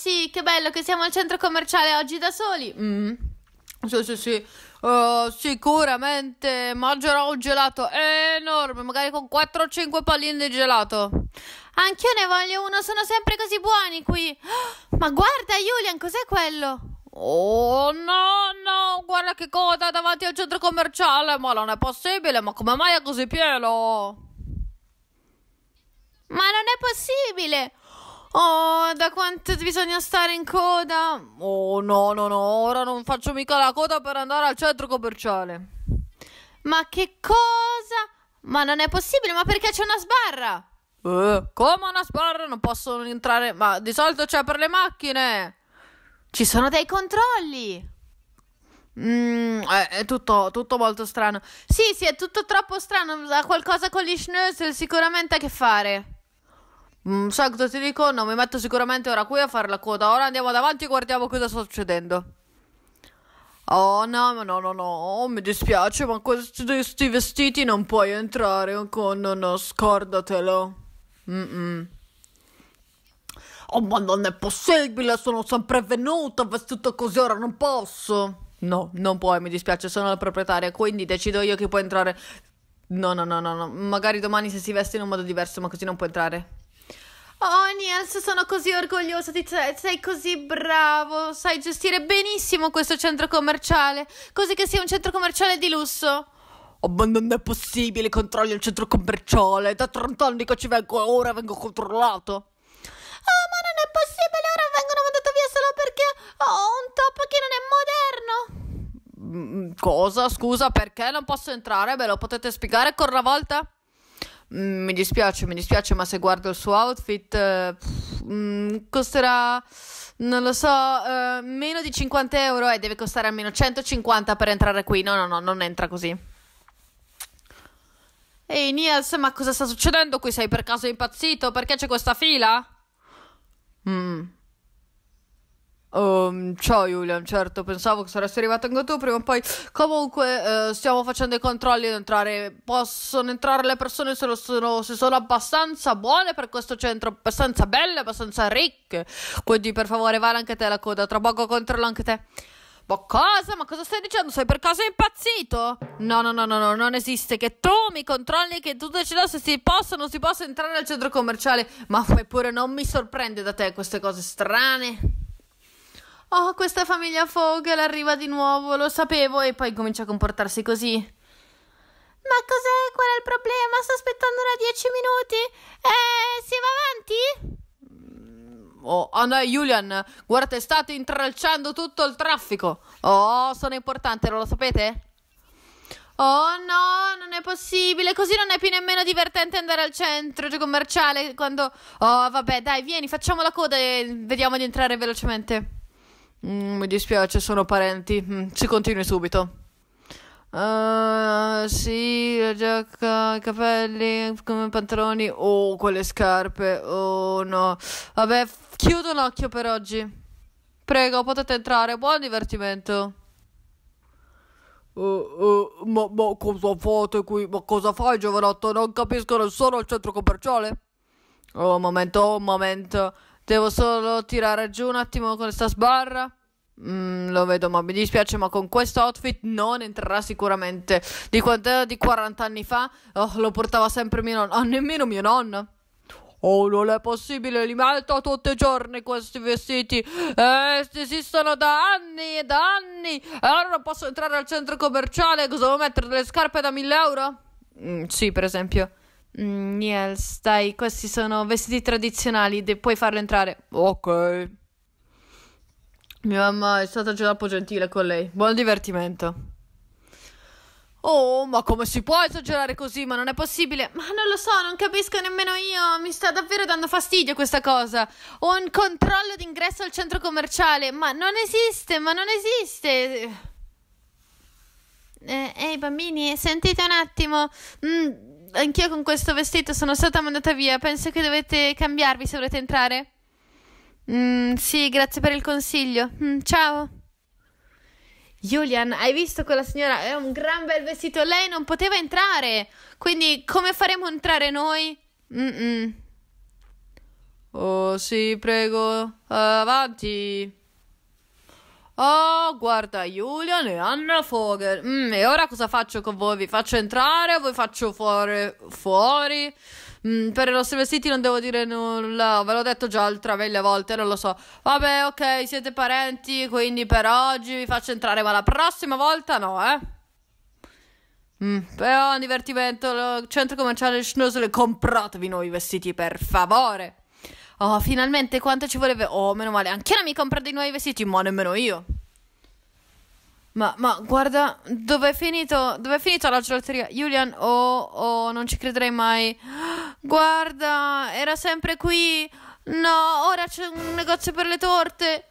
sì, che bello che siamo al centro commerciale oggi da soli. Mm. Sì, sì, sì. Uh, sicuramente mangerò un gelato enorme, magari con 4 o 5 palline di gelato. Anch'io ne voglio uno, sono sempre così buoni qui. ma guarda, Julian, cos'è quello? Oh no, no, guarda che coda davanti al centro commerciale, ma non è possibile, ma come mai è così pieno? Ma non è possibile! Oh, da quanto bisogna stare in coda? Oh, no, no, no, ora non faccio mica la coda per andare al centro commerciale. Ma che cosa? Ma non è possibile, ma perché c'è una sbarra? Eh, come una sbarra? Non possono entrare, ma di solito c'è per le macchine. Ci sono dei controlli. Mm, è, eh, è tutto, tutto, molto strano. Sì, sì, è tutto troppo strano. Ha qualcosa con gli schnösel sicuramente a che fare. Mm, sai cosa ti dico? Non mi metto sicuramente ora qui a fare la coda. Ora andiamo davanti e guardiamo cosa sta succedendo. Oh no, no, no, no, oh, mi dispiace, ma questi, questi vestiti non puoi entrare con... No, no, scordatelo. Mm-mm. Oh, ma non è possibile, sono sempre venuta vestita così, ora non posso. No, non puoi, mi dispiace, sono la proprietaria, quindi decido io chi può entrare. No, no, no, no, no. Magari domani se si veste in un modo diverso, ma così non può entrare. Millennials, sono così orgogliosa di te, sei così bravo, sai gestire benissimo questo centro commerciale, così che sia un centro commerciale di lusso. Oh, ma non è possibile, controlli il centro commerciale, da 30 anni che ci vengo e ora vengo controllato. Oh, ma non è possibile, ora vengono mandato via solo perché ho un top che non è moderno. Mm, cosa? Scusa, perché non posso entrare? Me lo potete spiegare ancora una volta? Mm, mi dispiace, mi dispiace, ma se guardo il suo outfit, eh, pff, mm, costerà, non lo so, eh, meno di 50 euro e eh, deve costare almeno 150 per entrare qui. No, no, no, non entra così. Ehi Niels, ma cosa sta succedendo qui? Sei per caso impazzito? Perché c'è questa fila? Mmm. Um, ciao Julian, certo, pensavo che saresti arrivato anche tu prima o poi. Comunque, eh, stiamo facendo i controlli ad entrare. Possono entrare le persone se, sono, se sono abbastanza buone per questo centro, abbastanza belle, abbastanza ricche. Quindi, per favore, vale anche te la coda. Tra poco controllo anche te. Ma cosa? Ma cosa stai dicendo? Sei per caso impazzito? No, no, no, no, no, non esiste che tu mi controlli che tu decida se si possa o non si possa entrare nel centro commerciale. Ma pure non mi sorprende da te queste cose strane. Oh, questa famiglia Fogel arriva di nuovo, lo sapevo, e poi comincia a comportarsi così. Ma cos'è? Qual è il problema? Sto aspettando da dieci minuti. Eh, si va avanti? Mm, oh, Anna oh e Julian, guardate, state intralciando tutto il traffico. Oh, sono importante, non lo sapete? Oh no, non è possibile, così non è più nemmeno divertente andare al centro commerciale quando... Oh, vabbè, dai, vieni, facciamo la coda e vediamo di entrare velocemente. Mm, mi dispiace, sono parenti. Mm, si continui subito. Uh, sì, la giacca, i capelli, come pantaloni. Oh, quelle scarpe. Oh, no. Vabbè, chiudo un occhio per oggi. Prego, potete entrare. Buon divertimento. Uh, uh, ma, ma, cosa fate qui? Ma cosa fai, giovanotto? Non capisco, non sono al centro commerciale. Oh, un momento, un momento. Devo solo tirare giù un attimo questa sbarra. Mm, lo vedo, ma mi dispiace, ma con questo outfit non entrerà sicuramente. Di quant'era di 40 anni fa? Oh, lo portava sempre mio nonno, ah, nemmeno mio nonno. Oh, non è possibile, li metto tutti i giorni questi vestiti. Eh, esistono da anni e da anni. E allora non posso entrare al centro commerciale, cosa devo mettere? Delle scarpe da 1000 euro? Mm, sì, per esempio. Mm, Niels, dai, questi sono vestiti tradizionali, de- puoi farlo entrare. Ok. Mia mamma è stata già troppo gentile con lei. Buon divertimento. Oh, ma come si può esagerare così? Ma non è possibile. Ma non lo so, non capisco nemmeno io. Mi sta davvero dando fastidio questa cosa. Un controllo d'ingresso al centro commerciale. Ma non esiste, ma non esiste. Eh, ehi hey, bambini, sentite un attimo. Mm, anch'io con questo vestito sono stata mandata via. Penso che dovete cambiarvi se volete entrare. Mm, sì, grazie per il consiglio. Mm, ciao. Julian, hai visto quella signora? È un gran bel vestito. Lei non poteva entrare. Quindi come faremo entrare noi? Mm oh, sì, prego. avanti. Oh, guarda Julian e Anna Fogel. Mm, e ora cosa faccio con voi? Vi faccio entrare o vi faccio fuori? fuori? Mm, per i nostri vestiti non devo dire nulla, ve l'ho detto già altre mille volte, non lo so. Vabbè, ok, siete parenti, quindi per oggi vi faccio entrare, ma la prossima volta no, eh. Mm, però un divertimento, centro commerciale Schnuzzle, compratevi nuovi vestiti per favore. Oh, finalmente quanto ci voleva. Oh, meno male. Anche non mi compro dei nuovi vestiti, ma nemmeno io. Ma, ma guarda, dove è finito? Dove è finita la gelateria? Julian, oh, oh, non ci crederei mai. Guarda, era sempre qui. No, ora c'è un negozio per le torte.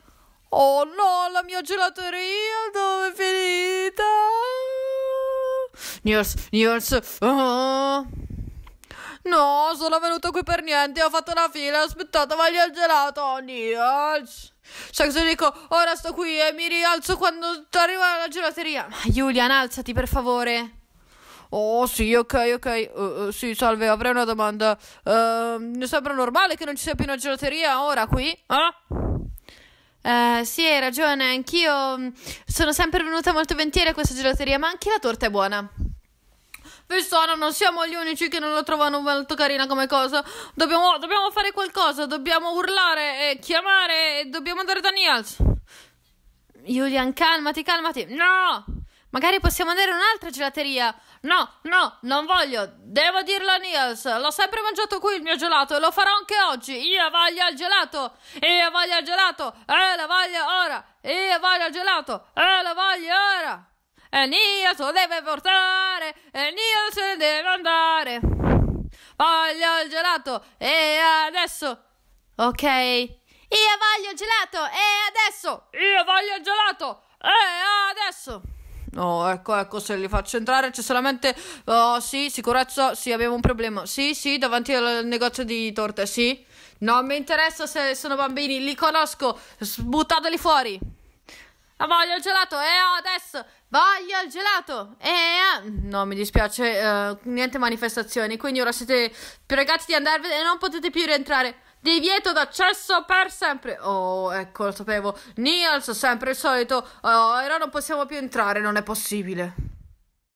Oh no, la mia gelateria dove è finita? Niels, Niels. Oh. No, sono venuto qui per niente, ho fatto la fila, ho aspettato, ma gli ho gelato, Niels. Cioè, dico, ora sto qui e mi rialzo quando arriva la gelateria. Ma Julian, alzati per favore. Oh sì, ok, ok. Uh, uh, sì, salve, avrei una domanda. Uh, sembra normale che non ci sia più una gelateria ora qui? Eh? Uh, sì, hai ragione, anch'io mm, sono sempre venuta molto ventiera a questa gelateria, ma anche la torta è buona. Vissana, non siamo gli unici che non la trovano molto carina come cosa. Dobbiamo, dobbiamo fare qualcosa, dobbiamo urlare e chiamare e dobbiamo andare da Niels. Julian, calmati, calmati. No! Magari possiamo andare in un'altra gelateria. No, no, non voglio. Devo dirlo a Niels. L'ho sempre mangiato qui il mio gelato e lo farò anche oggi. Io voglio il gelato. Io voglio il gelato. E eh, la voglio ora. Io voglio il gelato. E eh, la voglio ora. E Niels lo deve portare. E Niels Voglio il gelato e adesso. Ok. Io voglio il gelato e adesso. Io voglio il gelato e adesso. No, oh, ecco, ecco, se li faccio entrare c'è solamente... Oh, sì, sicurezza, sì, abbiamo un problema. Sì, sì, davanti al negozio di torte, sì. Non mi interessa se sono bambini, li conosco, buttateli fuori. La voglio il gelato e adesso... Voglio il gelato! Eh, eh, no, mi dispiace, eh, niente manifestazioni, quindi ora siete pregati di andarvene e non potete più rientrare. Divieto d'accesso per sempre. Oh, ecco, lo sapevo. Niels, sempre il solito. Oh, ora non possiamo più entrare, non è possibile.